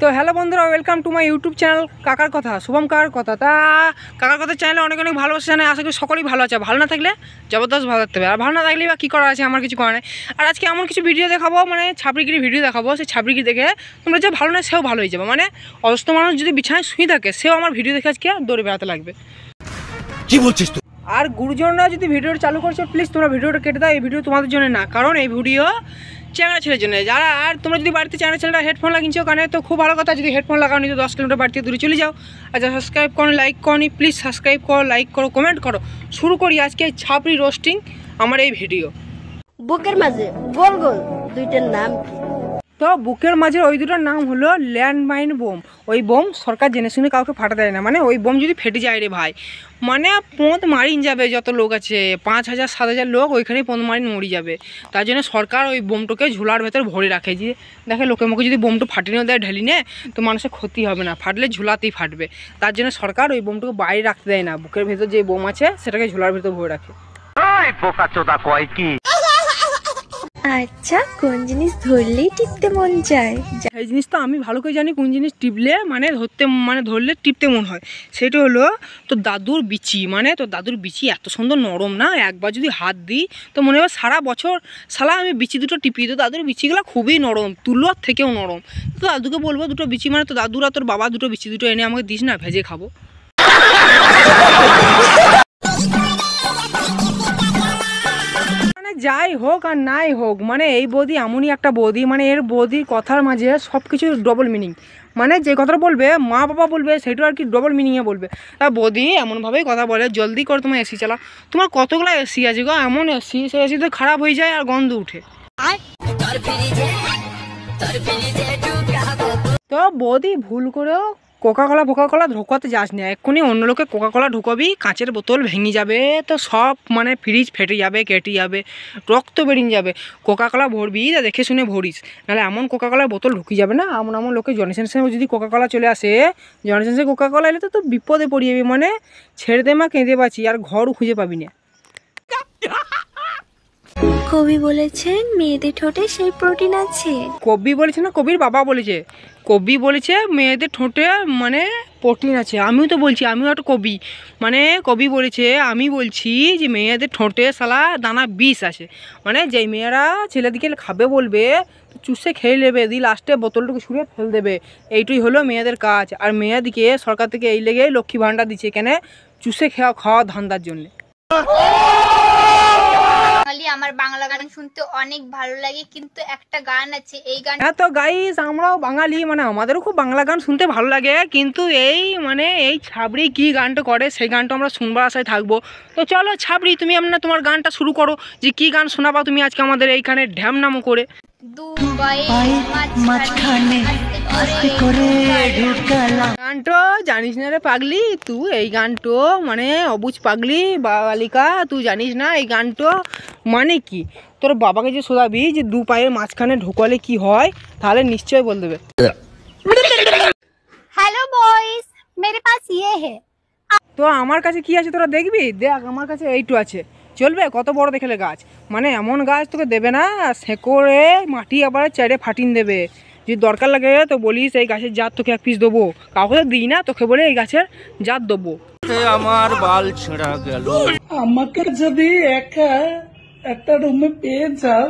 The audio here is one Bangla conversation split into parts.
তো হ্যালো বন্ধুরা welcome to my YouTube channel কাকার কথা শুভম কাকার কথা তা কাকার কথা চ্যানেলে অনেক অনেক ভালোবাসা জানে আশা করি সকলেই ভালো আছে ভালো না থাকলে জবরদস্ত ভালো থাকতে হবে আর ভালো না থাকলে বা কী করা আছে আমার কিছু করার নেই আর আজকে এমন কিছু ভিডিও দেখাবো মানে ছাপড়িগিরি ভিডিও দেখাবো সেই ছাপড়িগিরি দেখে তোমরা যে ভালো না সেও ভালো হয়ে যাবে মানে অসুস্থ মানুষ যদি বিছানায় শুয়ে থাকে সেও আমার ভিডিও দেখে আজকে দৌড়ে বেড়াতে লাগবে কী বলছিস আর গুরুজনরা যদি ভিডিওটা চালু করছো প্লিজ তোমরা ভিডিওটা কেটে দাও এই ভিডিও তোমাদের জন্য না কারণ এই ভিডিও চ্যাংড়া ছেলের জন্য যারা আর তোমরা যদি বাড়িতে চ্যাংড়া ছেলেরা হেডফোন লাগিয়েছো কানে তো খুব ভালো কথা যদি হেডফোন লাগাও নি তো দশ কিলোমিটার বাড়িতে দূরে চলে যাও আর যা সাবস্ক্রাইব করো লাইক করো নি প্লিজ সাবস্ক্রাইব করো লাইক করো কমেন্ট করো শুরু করি আজকে ছাপড়ি রোস্টিং আমার এই ভিডিও বুকের মাঝে গোল গোল দুইটার নাম কি তো বুকের মাঝে ওই দুটোর নাম হলো ল্যান্ডমাইন বোম ওই বোম সরকার জেনে শুনে কাউকে ফাটা দেয় না মানে ওই বোম যদি ফেটে যায় রে ভাই মানে পোঁত মারিন যাবে যত লোক আছে পাঁচ হাজার সাত হাজার লোক ওইখানেই পোঁত মারিন মরি যাবে তার জন্য সরকার ওই বোমটোকে ঝোলার ভেতর ভরে রাখে যে দেখে লোকের মুখে যদি বোমটো ফাটিয়ে দেয় ঢেলি নে তো মানুষের ক্ষতি হবে না ফাটলে ঝোলাতেই ফাটবে তার জন্য সরকার ওই বোমটোকে বাইরে রাখতে দেয় না বুকের ভেতর যে বোম আছে সেটাকে ঝোলার ভেতর ভরে রাখে কয় কি আচ্ছা কোন জিনিস ধরলেই টিপতে মন চায় এই জিনিস তো আমি ভালো করে জানি কোন জিনিস টিপলে মানে ধরতে মানে ধরলে টিপতে মন হয় সেটা হলো তো দাদুর বিচি মানে তো দাদুর বিচি এত সুন্দর নরম না একবার যদি হাত দিই তো মনে হয় সারা বছর সালা আমি বিচি দুটো টিপি তো দাদুর বিচিগুলো খুবই নরম তুলোর থেকেও নরম তো দাদুকে বলবো দুটো বিচি মানে তো দাদুরা তোর বাবা দুটো বিচি দুটো এনে আমাকে দিস না ভেজে খাবো যাই হোক আর নাই হোক মানে এই বৌদি এমনই একটা বৌদি মানে এর বৌদির কথার মাঝে সব কিছু ডবল মিনিং মানে যে কথাটা বলবে মা বাবা বলবে সেটা আর কি ডবল মিনিংয়ে বলবে তা বৌদি এমনভাবেই কথা বলে জলদি করে তোমার এসি চালা তোমার কতগুলো এসি আছে গো এমন এসি সে এসি তো খারাপ হয়ে যায় আর গন্ধ উঠে তো বৌদি ভুল করেও কোকাকলা কলা ঢোকাতে যাস না এক্ষুনি অন্য লোকে কলা ঢুকাবি কাঁচের বোতল ভেঙে যাবে তো সব মানে ফ্রিজ ফেটে যাবে কেটে যাবে রক্ত বেরিয়ে যাবে কলা ভরবি তা দেখে শুনে ভরিস নাহলে এমন কলার বোতল ঢুকি যাবে না এমন এমন লোকে জনসেন্সে যদি কলা চলে আসে জনসেন্সে কলা এলে তো বিপদে পড়ে যাবি মানে ছেড়ে দে মা কেঁদে পাচ্ছি আর ঘরও খুঁজে পাবি না কবি বলেছেন মেয়েদের ঠোঁটে সেই প্রোটিন আছে কবি বলেছে না কবির বাবা বলেছে কবি বলেছে মেয়েদের ঠোঁটে মানে প্রোটিন আছে আমিও তো বলছি আমিও একটা কবি মানে কবি বলেছে আমি বলছি যে মেয়েদের ঠোঁটে সালা দানা বিষ আছে মানে যেই মেয়েরা ছেলেদিকে খাবে বলবে চুষে খেয়ে নেবে দিয়ে লাস্টে বোতলটুকু ছুঁড়ে ফেল দেবে এইটাই হলো মেয়েদের কাজ আর মেয়েদিকে সরকার থেকে এই লেগে লক্ষ্মী ভাণ্ডার দিচ্ছে কেন চুষে খাওয়া খাওয়া ধান্দার জন্যে আমার বাংলা গান শুনতে অনেক ভালো লাগে কিন্তু একটা গান আছে এই গান হ্যাঁ তো গাইস আমরাও বাঙালি মানে আমাদেরও খুব বাংলা গান শুনতে ভালো লাগে কিন্তু এই মানে এই ছাবড়ি কি গানটা করে সেই গানটা আমরা শুনবার আশায় থাকবো তো চলো ছাবড়ি তুমি আমরা তোমার গানটা শুরু করো যে কি গান শোনাবা তুমি আজকে আমাদের এইখানে ঢ্যাম নামো করে দুবাই মাঝখানে আস্তে করে ঢুকালাম গানটো জানিস না রে পাগলি তুই এই গানটো মানে অবুজ পাগলি বালিকা তুই জানিস না এই গানটো মানে কি তোর বাবাকে যে শোধাবি যে দু পায়ের মাঝখানে ঢোকালে কি হয় তাহলে নিশ্চয় বল দেবে হ্যালো বয়েস মেরে পাস ইয়ে হে তো আমার কাছে কি আছে তোরা দেখবি দেখ আমার কাছে এইটু আছে চলবে কত বড় দেখেলে গাছ মানে এমন গাছ তোকে দেবে না শেকড়ে মাটি আবার চারে ফাটিন দেবে যদি দরকার লাগে তো বলিস এই গাছের জাত তোকে এক পিস দেবো কাউকে তো দিই না তোকে বলে এই গাছের জাত দেবো আমার বাল ছেঁড়া গেল আমাকে যদি একা একটা রুমে পেয়ে যাও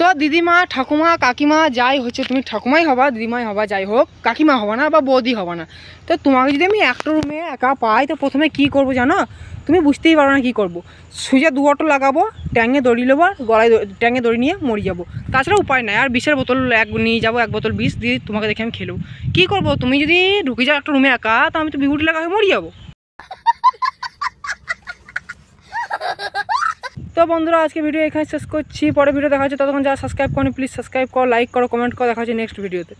তো দিদিমা ঠাকুমা কাকিমা যাই হচ্ছে তুমি ঠাকুমাই হবা দিদিমাই হবা যাই হোক কাকিমা হবা না বা বৌদি হবা না তো তোমাকে যদি আমি একটা রুমে একা পাই তো প্রথমে কি করব জানো তুমি বুঝতেই পারো না কী করবো সুজা দু অটো লাগাবো ট্যাঙ্গে দড়ি নেবো গলায় ট্যাঙ্গে দড়ি নিয়ে মরে যাবো তাছাড়া উপায় নাই আর বিষের বোতল এক নিয়ে যাবো এক বোতল বিষ দিয়ে তোমাকে দেখে আমি খেলবো কী করবো তুমি যদি ঢুকে যাও একটা রুমে একা তো আমি তো বিগুটি লাগা হয়ে মরে যাবো তো বন্ধুরা আজকে ভিডিও এখানে শেষ করছি পরে ভিডিও দেখা হচ্ছে ততক্ষণ যারা সাবস্ক্রাইব করেন প্লিজ সাবস্ক্রাইব করো লাইক করো কমেন্ট করো দেখা হচ্ছে নেক্সট ভিডিওতে